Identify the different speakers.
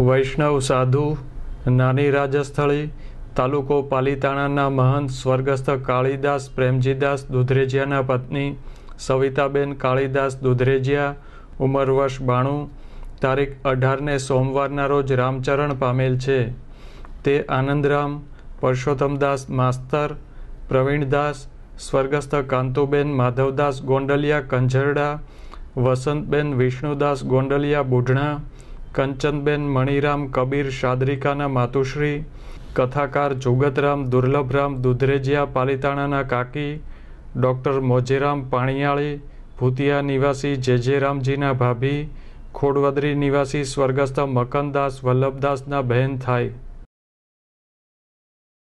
Speaker 1: વૈષ્ણવ સાધુ નાની રાજસ્થળી તાલુકો પાલીતાણાના મહંત સ્વર્ગસ્થ કાળીદાસ પ્રેમજીદાસ દુધરેજિયાના પત્ની સવિતાબેન કાળીદાસ દુધરેજિયા ઉંમર વર્ષ બાણું તારીખ અઢારને સોમવારના રોજ રામચરણ પામેલ છે તે આનંદરામ પરસોત્તમદાસ માસ્તર પ્રવીણદાસ સ્વર્ગસ્થ કાંતુબેન માધવદાસ ગોંડલિયા કંઝરડા વસંતબેન વિષ્ણુદાસ ગોંડલિયા બુઢણા કંચનબેન મણિરામ કબીર શાદરિકાના માતુશ્રી કથાકાર જોગતરામ દુર્લભરામ દુધરેજિયા પાલિતાણાના કાકી ડૉક્ટર મોજેરામ પાણિયાળી ભૂતિયા નિવાસી જેજેરામજીના ભાભી ખોડવદરી નિવાસી સ્વર્ગસ્થ મકનદાસ વલ્લભદાસના બહેન થાય